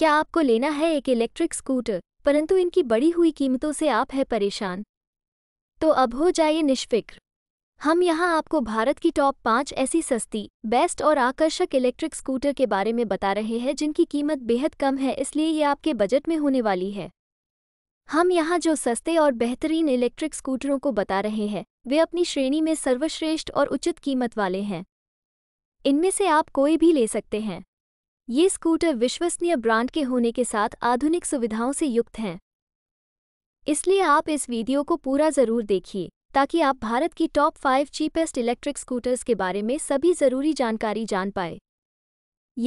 क्या आपको लेना है एक इलेक्ट्रिक स्कूटर परंतु इनकी बढ़ी हुई कीमतों से आप है परेशान तो अब हो जाइए निष्फिक्र हम यहाँ आपको भारत की टॉप पाँच ऐसी सस्ती बेस्ट और आकर्षक इलेक्ट्रिक स्कूटर के बारे में बता रहे हैं जिनकी कीमत बेहद कम है इसलिए ये आपके बजट में होने वाली है हम यहाँ जो सस्ते और बेहतरीन इलेक्ट्रिक स्कूटरों को बता रहे हैं वे अपनी श्रेणी में सर्वश्रेष्ठ और उचित कीमत वाले हैं इनमें से आप कोई भी ले सकते हैं ये स्कूटर विश्वसनीय ब्रांड के होने के साथ आधुनिक सुविधाओं से युक्त हैं इसलिए आप इस वीडियो को पूरा ज़रूर देखिए ताकि आप भारत की top five cheapest electric scooters के बारे में सभी ज़रूरी जानकारी जान पाए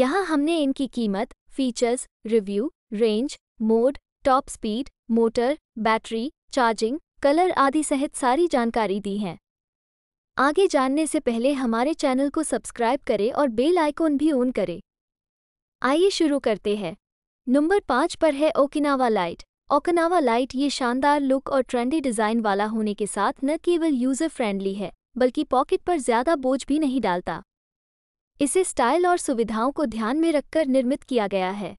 यहाँ हमने इनकी कीमत features review range mode top speed motor battery charging colour आदि सहित सारी जानकारी दी है आगे जानने से पहले हमारे चैनल को सब्सक्राइब करें और बेल आइकॉन भी ऑन करें आइए शुरू करते हैं नंबर पाँच पर है ओकिनावा लाइट ओकिनावा लाइट ये शानदार लुक और ट्रेंडी डिज़ाइन वाला होने के साथ न केवल यूज़र फ्रेंडली है बल्कि पॉकेट पर ज़्यादा बोझ भी नहीं डालता इसे स्टाइल और सुविधाओं को ध्यान में रखकर निर्मित किया गया है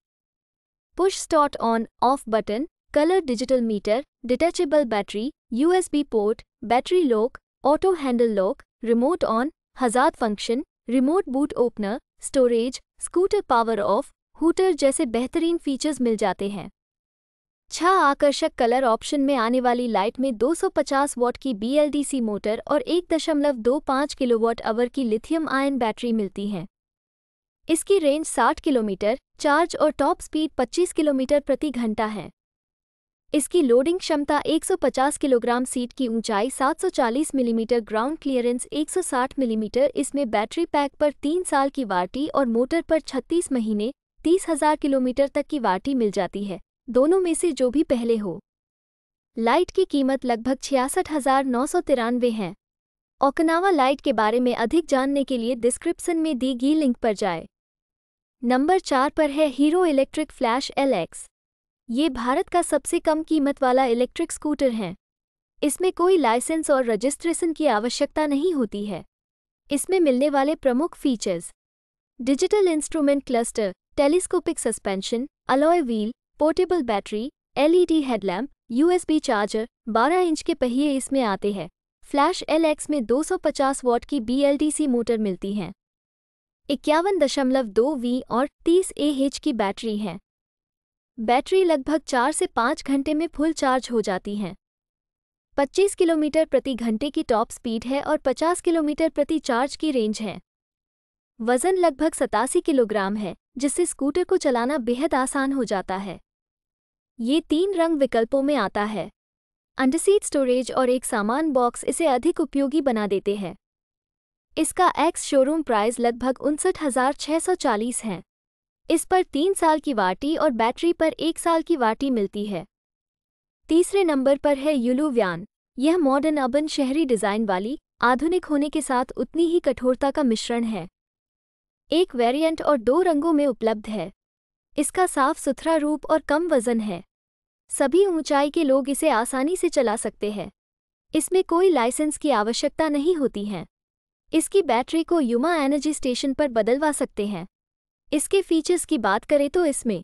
push start on off button colour digital meter detachable battery USB port battery lock auto handle lock remote on हजार function remote boot opener storage scooter power off hooter जैसे बेहतरीन फीचर्स मिल जाते हैं छह आकर्षक कलर ऑप्शन में आने वाली लाइट में 250 वॉट की बीएलडीसी मोटर और 1.25 किलोवाट आवर की लिथियम आयन बैटरी मिलती हैं इसकी रेंज 60 किलोमीटर चार्ज और टॉप स्पीड 25 किलोमीटर प्रति घंटा है इसकी लोडिंग क्षमता 150 किलोग्राम सीट की ऊंचाई 740 मिलीमीटर ग्राउंड क्लियरेंस 160 मिलीमीटर इसमें बैटरी पैक पर तीन साल की वार्टी और मोटर पर 36 महीने तीस हजार किलोमीटर तक की वार्टी मिल जाती है दोनों में से जो भी पहले हो लाइट की कीमत लगभग छियासठ हजार नौ सौ तिरानवे है ओकनावा लाइट के बारे में अधिक जानने के लिए डिस्क्रिप्सन में दी गई लिंक पर जाए नंबर चार पर है Hero Electric Flash L X ये भारत का सबसे कम कीमत वाला इलेक्ट्रिक स्कूटर है इसमें कोई लाइसेंस और रजिस्ट्रेशन की आवश्यकता नहीं होती है इसमें मिलने वाले प्रमुख features digital instrument cluster telescopic suspension alloy wheel portable battery LED headlamp USB charger 12 inch के पहिए इसमें आते हैं फ्लैश एलएक्स में 250 वॉट की बीएलडीसी मोटर मिलती हैं इक्यावन दशमलव दो वी और 30 एएच की बैटरी है बैटरी लगभग चार से पाँच घंटे में फुल चार्ज हो जाती हैं 25 किलोमीटर प्रति घंटे की टॉप स्पीड है और 50 किलोमीटर प्रति चार्ज की रेंज है वज़न लगभग सतासी किलोग्राम है जिससे स्कूटर को चलाना बेहद आसान हो जाता है ये तीन रंग विकल्पों में आता है अंडरसीट स्टोरेज और एक सामान बॉक्स इसे अधिक उपयोगी बना देते हैं इसका एक्स शोरूम प्राइस लगभग उनसठ हज़ार छः सौ चालीस है इस पर तीन साल की वाटी और बैटरी पर एक साल की वाटी मिलती है तीसरे नंबर पर है यूलू व्यान यह मॉडर्न अबन शहरी डिज़ाइन वाली आधुनिक होने के साथ उतनी ही कठोरता का मिश्रण है एक वेरिएंट और दो रंगों में उपलब्ध है इसका साफ सुथरा रूप और कम वजन है सभी ऊंचाई के लोग इसे आसानी से चला सकते हैं इसमें कोई लाइसेंस की आवश्यकता नहीं होती है इसकी बैटरी को युमा एनर्जी स्टेशन पर बदलवा सकते हैं इसके फीचर्स की बात करें तो इसमें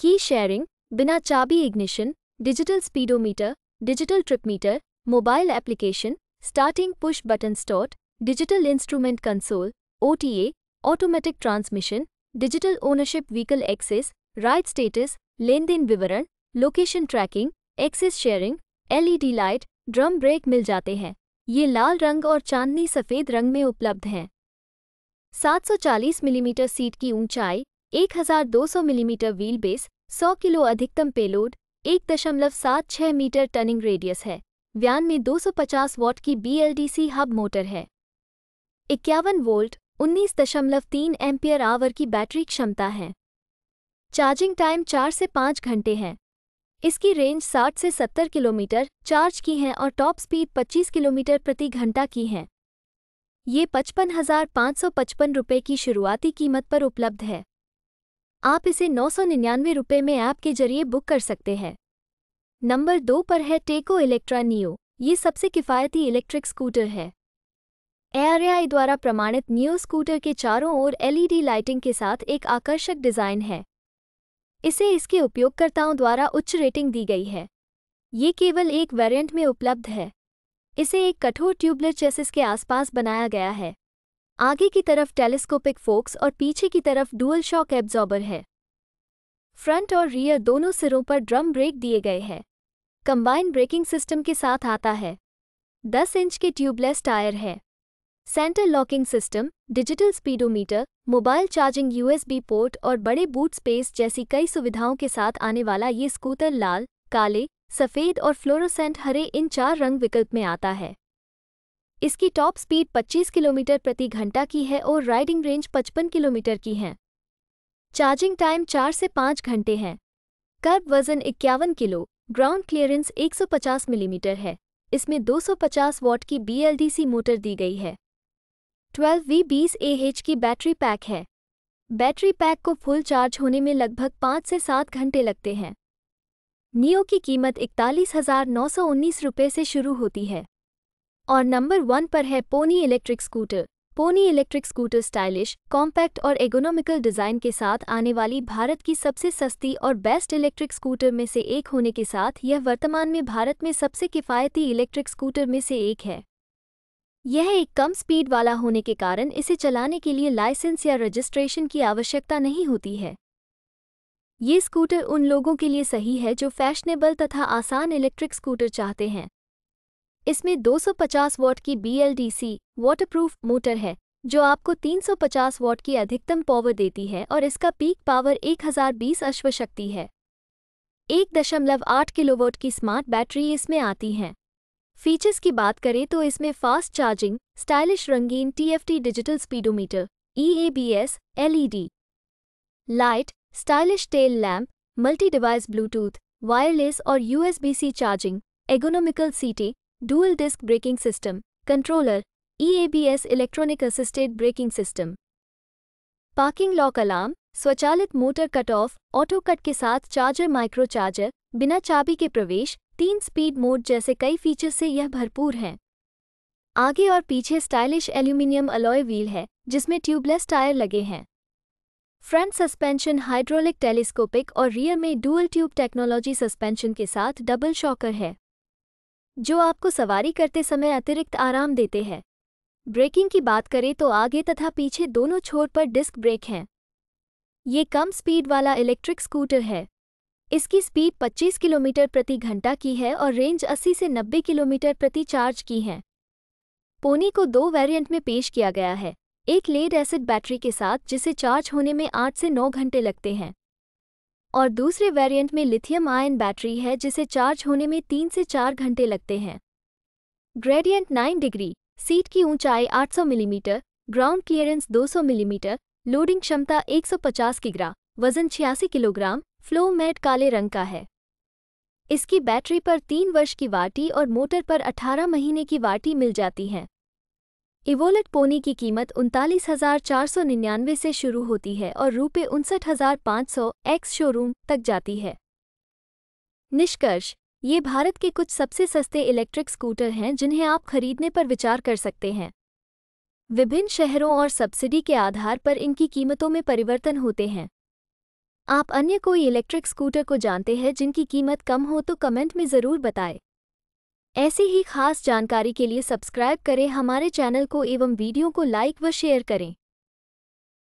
की शेयरिंग बिना चाबी ignition digital speedometer digital tripmeter mobile application starting push button start digital instrument console OTA automatic transmission digital ownership vehicle access ride status लेन देन विवरण location tracking access sharing LED light drum brake मिल जाते हैं ये लाल रंग और चांदनी सफ़ेद रंग में उपलब्ध हैं 740 मिलीमीटर सीट की ऊंचाई 1200 मिलीमीटर व्हील बेस 100 किलो अधिकतम पेलोड 1.76 मीटर टर्निंग रेडियस है व्यान में 250 वॉट की बीएलडीसी हब मोटर है इक्यावन वोल्ट 19.3 एम्पियर आवर की बैटरी क्षमता है चार्जिंग टाइम चार से पाँच घंटे है इसकी रेंज 60 से 70 किलोमीटर चार्ज की है और टॉप स्पीड 25 किलोमीटर प्रति घंटा की है ये पचपन हजार पाँच सौ पचपन रुपये की शुरुआती कीमत पर उपलब्ध है आप इसे नौ सौ निन्यानवे रुपये में ऐप के जरिए बुक कर सकते हैं नंबर दो पर है टेको इलेक्ट्रा नियो ये सबसे किफ़ायती इलेक्ट्रिक स्कूटर है एआरआई द्वारा प्रमाणित नियो स्कूटर के चारों ओर एलईडी लाइटिंग के साथ एक आकर्षक डिज़ाइन है इसे इसके उपयोगकर्ताओं द्वारा उच्च रेटिंग दी गई है ये केवल एक वेरिएंट में उपलब्ध है इसे एक कठोर ट्यूबलर चेसिस के आसपास बनाया गया है आगे की तरफ टेलीस्कोपिक फोक्स और पीछे की तरफ डुअल शॉक एब्जॉर्बर है फ्रंट और रियर दोनों सिरों पर ड्रम ब्रेक दिए गए हैं कंबाइन ब्रेकिंग सिस्टम के साथ आता है 10 इंच के ट्यूबलेस टायर है centre locking system digital speedometer mobile charging USB port और बड़े बूट स्पेस जैसी कई सुविधाओं के साथ आने वाला ये स्कूटर लाल काले सफ़ेद और फ्लोरोसेंट हरे इन चार रंग विकल्प में आता है इसकी टॉप स्पीड 25 किलोमीटर प्रति घंटा की है और राइडिंग रेंज 55 किलोमीटर की है चार्जिंग टाइम 4 से 5 घंटे हैं कर्ब वजन इक्यावन किलो ग्राउंड क्लियरेंस 150 मिलीमीटर है इसमें 250 वॉट की बीएलडीसी मोटर दी गई है 12 वी बीस ए की बैटरी पैक है बैटरी पैक को फुल चार्ज होने में लगभग पाँच से सात घंटे लगते हैं नियो की कीमत इकतालीस हजार नौ सौ उन्नीस रुपये से शुरू होती है और नंबर वन पर है Pony electric scooter Pony electric scooter stylish compact और एगोनॉमिकल डिज़ाइन के साथ आने वाली भारत की सबसे सस्ती और बेस्ट इलेक्ट्रिक स्कूटर में से एक होने के साथ यह वर्तमान में भारत में सबसे किफ़ायती इलेक्ट्रिक स्कूटर में से एक है यह एक कम स्पीड वाला होने के कारण इसे चलाने के लिए लाइसेंस या रजिस्ट्रेशन की आवश्यकता नहीं होती है ये स्कूटर उन लोगों के लिए सही है जो फैशनेबल तथा आसान इलेक्ट्रिक स्कूटर चाहते हैं इसमें 250 वॉट की बीएलडीसी वाटरप्रूफ मोटर है जो आपको 350 वॉट की अधिकतम पावर देती है और इसका पीक पावर 1020 अश्वशक्ति है एक दशमलव आठ किलोवॉट की स्मार्ट बैटरी इसमें आती हैं फीचर्स की बात करें तो इसमें फास्ट चार्जिंग स्टाइलिश रंगीन TFT digital speedometer EABS LED light stylish tail lamp multi device Bluetooth wireless और यूएसबी सी चार्जिंग एगोनोमिकल सीटें dual disc braking system controller EABS electronic assisted braking system parking lock alarm स्वचालित motor cut off auto cut के साथ charger micro charger बिना चाबी के प्रवेश तीन स्पीड मोड जैसे कई फीचर्स से यह भरपूर हैं आगे और पीछे स्टाइलिश एल्यूमिनियम अलॉय व्हील है जिसमें ट्यूबलेस टायर लगे हैं फ्रंट सस्पेंशन हाइड्रोलिक टेलीस्कोपिक और रियर में डुअल ट्यूब टेक्नोलॉजी सस्पेंशन के साथ डबल शॉकर है जो आपको सवारी करते समय अतिरिक्त आराम देते हैं ब्रेकिंग की बात करें तो आगे तथा पीछे दोनों छोर पर डिस्क ब्रेक हैं ये कम स्पीड वाला इलेक्ट्रिक स्कूटर है इसकी स्पीड 25 किलोमीटर प्रति घंटा की है और रेंज 80 से 90 किलोमीटर प्रति चार्ज की है पोनी को दो वेरिएंट में पेश किया गया है एक लेड एसिड बैटरी के साथ जिसे चार्ज होने में आठ से नौ घंटे लगते हैं और दूसरे वेरिएंट में लिथियम आयन बैटरी है जिसे चार्ज होने में तीन से चार घंटे लगते हैं ग्रेडियंट 9 डिग्री सीट की ऊंचाई 800 millimetre ground clearance 200 millimetre loading क्षमता 150 किग्रा वजन छियासी किलोग्राम फ्लो मैट काले रंग का है इसकी बैटरी पर तीन वर्ष की वाटी और मोटर पर 18 महीने की वाटी मिल जाती हैं इवोलेट पोनी की कीमत उनतालीस हजार चार सौ निन्यानवे से शुरू होती है और रुपये उनसठ हजार पाँच सौ एक्स शोरूम तक जाती है निष्कर्ष ये भारत के कुछ सबसे सस्ते इलेक्ट्रिक स्कूटर हैं जिन्हें आप खरीदने पर विचार कर सकते हैं विभिन्न शहरों और सब्सिडी के आधार पर इनकी कीमतों में परिवर्तन होते हैं आप अन्य कोई इलेक्ट्रिक स्कूटर को जानते हैं जिनकी कीमत कम हो तो कमेंट में ज़रूर बताएं ऐसी ही खास जानकारी के लिए सब्सक्राइब करें हमारे चैनल को एवं वीडियो को लाइक व शेयर करें